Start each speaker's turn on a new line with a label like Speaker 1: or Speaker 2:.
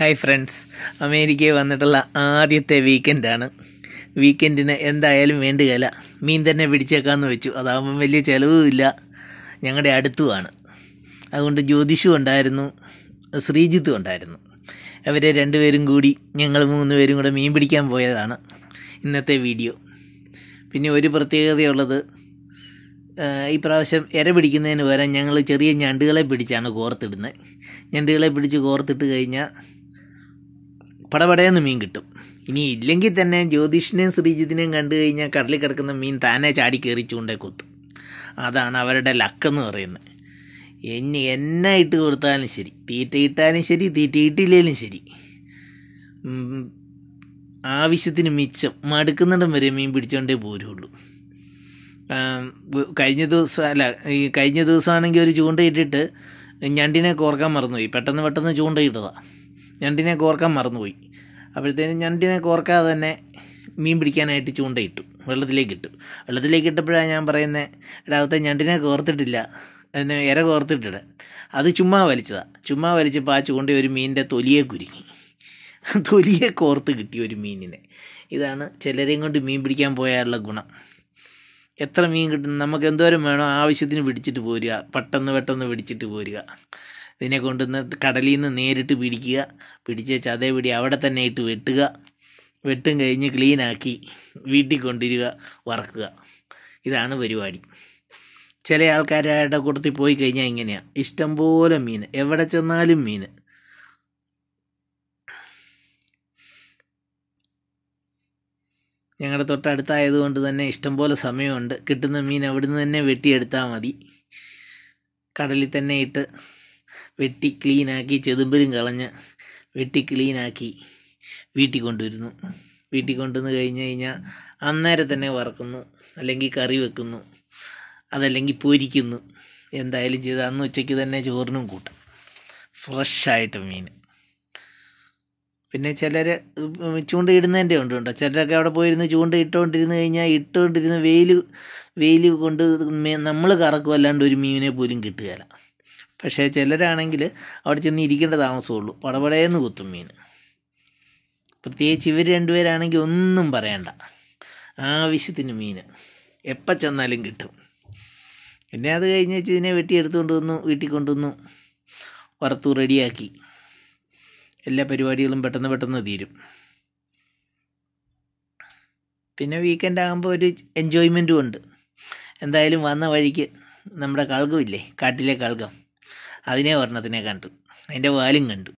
Speaker 1: hi friends അമേരിക്കയിൽ വന്നിട്ടുള്ള ആദ്യത്തെ വീക്കെൻഡാണ് വീക്കെൻഡിന് എന്തായാലും കല മീൻ തന്നെ പിടിച്ചേക്കാമെന്ന് വെച്ചു അതാകുമ്പം വലിയ ചിലവുമില്ല ഞങ്ങളുടെ അടുത്തുമാണ് അതുകൊണ്ട് ജ്യോതിഷും ഉണ്ടായിരുന്നു ശ്രീജിത്തും ഉണ്ടായിരുന്നു അവരെ രണ്ടുപേരും കൂടി ഞങ്ങൾ മൂന്ന് പേരും കൂടെ മീൻ പിടിക്കാൻ പോയതാണ് ഇന്നത്തെ വീഡിയോ പിന്നെ ഒരു പ്രത്യേകതയുള്ളത് ഈ പ്രാവശ്യം ഇര പിടിക്കുന്നതിന് പകരം ഞങ്ങൾ ചെറിയ ഞണ്ടുകളെ പിടിച്ചാണ് കോർത്തിടുന്നത് ഞണ്ടുകളെ പിടിച്ച് കോർത്തിട്ട് കഴിഞ്ഞാൽ പടപടയെന്ന് മീൻ കിട്ടും ഇനി ഇല്ലെങ്കിൽ തന്നെ ജ്യോതിഷിനെയും ശ്രീജിത്തിനെയും കണ്ടു കഴിഞ്ഞാൽ കടലിൽ കിടക്കുന്ന മീൻ താനെ ചാടി കയറിച്ചുകൊണ്ടേ കൊത്തും അതാണ് അവരുടെ ലക്കെന്ന് പറയുന്നത് എന്നെ എന്നെ ഇട്ട് കൊടുത്താലും ശരി തീറ്റ ഇട്ടാലും ശരി തീറ്റ ഇട്ടില്ലേലും ശരി ആവശ്യത്തിന് മിച്ചം മടുക്കുന്നിടം വരെ മീൻ പിടിച്ചോണ്ടേ പോരുള്ളൂ കഴിഞ്ഞ ദിവസം അല്ല ഈ കഴിഞ്ഞ ദിവസമാണെങ്കിൽ ഒരു ചൂണ്ടയിട്ടിട്ട് ഞണ്ടിനെ കോർക്കാൻ മറന്നുപോയി പെട്ടെന്ന് പെട്ടെന്ന് ചൂണ്ടയിട്ടതാണ് ഞണ്ടിനെ കോർക്കാൻ മറന്നുപോയി അപ്പോഴത്തേനും ഞണ്ടിനെ കോർക്കാതെ തന്നെ മീൻ പിടിക്കാനായിട്ട് ചൂണ്ടയിട്ടു വെള്ളത്തിലേക്ക് ഇട്ടു വെള്ളത്തിലേക്ക് ഇട്ടപ്പോഴാണ് ഞാൻ പറയുന്നത് ഇടാവത്തെ ഞണ്ടിനെ കോർത്തിട്ടില്ല അതിനെ ഇര കോർത്തിട്ടിട അത് ചുമ്മാ വലിച്ചതാണ് ചുമ്മാ വലിച്ചപ്പോൾ ആ ചൂണ്ട ഒരു മീനിൻ്റെ തൊലിയെ കുരുങ്ങി തൊലിയെ കോർത്ത് കിട്ടി ഒരു മീനിനെ ഇതാണ് ചിലരെയും കൊണ്ട് മീൻ പിടിക്കാൻ പോയാലുള്ള ഗുണം എത്ര മീൻ കിട്ടും നമുക്ക് എന്തോരം വേണോ ആവശ്യത്തിന് പിടിച്ചിട്ട് പോരുക പെട്ടെന്ന് പെട്ടെന്ന് പിടിച്ചിട്ട് പോരുക ഇതിനെ കൊണ്ടുവന്ന് കടലിൽ നിന്ന് നേരിട്ട് പിടിക്കുക പിടിച്ച പിടി അവിടെ തന്നെ ഇട്ട് വെട്ടുക വെട്ടും കഴിഞ്ഞ് ക്ലീനാക്കി വീട്ടിൽ കൊണ്ടിരിക വറക്കുക ഇതാണ് പരിപാടി ചില ആൾക്കാരുടെ കൂട്ടത്തിൽ പോയി കഴിഞ്ഞാൽ ഇങ്ങനെയാണ് ഇഷ്ടംപോലെ മീൻ എവിടെ ചെന്നാലും മീൻ ഞങ്ങളുടെ തൊട്ടടുത്തായതുകൊണ്ട് തന്നെ ഇഷ്ടംപോലെ സമയമുണ്ട് കിട്ടുന്ന മീൻ അവിടുന്ന് തന്നെ വെട്ടിയെടുത്താൽ മതി കടലിൽ തന്നെ ഇട്ട് വെട്ടി ക്ലീനാക്കി ചെതുമ്പരും കളഞ്ഞ് വെട്ടി ക്ലീനാക്കി വീട്ടിൽ കൊണ്ടുവരുന്നു വീട്ടിൽ കൊണ്ടുവന്ന് കഴിഞ്ഞ് കഴിഞ്ഞാൽ അന്നേരം തന്നെ വറക്കുന്നു അല്ലെങ്കിൽ കറി വെക്കുന്നു അതല്ലെങ്കിൽ പൊരിക്കുന്നു എന്തായാലും ചെയ്ത് അന്ന് ഉച്ചയ്ക്ക് തന്നെ ചോറിനും കൂട്ടും ഫ്രഷായിട്ട് മീൻ പിന്നെ ചിലർ ചൂണ്ടയിടുന്നതിൻ്റെ ഉണ്ട് കേട്ടോ ചിലരൊക്കെ അവിടെ പോയിരുന്ന് ചൂണ്ട ഇട്ടുകൊണ്ടിരുന്ന് കഴിഞ്ഞാൽ ഇട്ടുകൊണ്ടിരുന്ന് വെയിൽ വെയിൽ കൊണ്ട് നമ്മൾ കറക്കും അല്ലാണ്ട് ഒരു മീനിനെ പോലും കിട്ടുകയില്ല പക്ഷേ ചിലരാണെങ്കിൽ അവിടെ ചെന്ന് ഇരിക്കേണ്ട താമസമുള്ളൂ പടപടയെന്ന് കുത്തും മീൻ പ്രത്യേകിച്ച് ഇവർ രണ്ടുപേരാണെങ്കിൽ ഒന്നും പറയണ്ട ആവശ്യത്തിന് മീൻ എപ്പം ചെന്നാലും കിട്ടും പിന്നെ അത് കഴിഞ്ഞ് വെച്ച് ഇതിനെ വെട്ടിയെടുത്തുകൊണ്ട് വന്നു വീട്ടിൽ കൊണ്ടുവന്നു വറുത്തു റെഡിയാക്കി എല്ലാ പരിപാടികളും പെട്ടെന്ന് പെട്ടെന്ന് തീരും പിന്നെ വീക്കെൻഡ് ആകുമ്പോൾ ഒരു എൻജോയ്മെൻറ്റും ഉണ്ട് എന്തായാലും വന്ന വഴിക്ക് നമ്മുടെ കൾകമില്ലേ കാട്ടിലെ കൾകം അതിനെ ഒരെണ്ണത്തിനെ കണ്ടു അതിൻ്റെ വാലും കണ്ടു